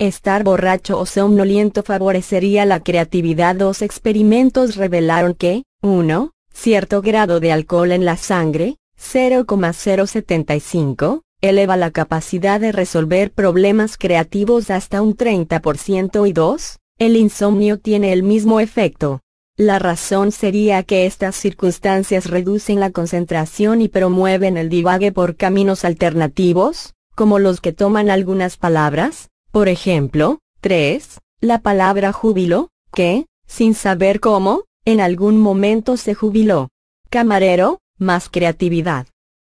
Estar borracho o somnoliento favorecería la creatividad. Dos experimentos revelaron que, 1. Cierto grado de alcohol en la sangre, 0,075, eleva la capacidad de resolver problemas creativos hasta un 30% y 2. El insomnio tiene el mismo efecto. La razón sería que estas circunstancias reducen la concentración y promueven el divague por caminos alternativos, como los que toman algunas palabras, por ejemplo, 3. La palabra júbilo, que, sin saber cómo, en algún momento se jubiló. Camarero, más creatividad.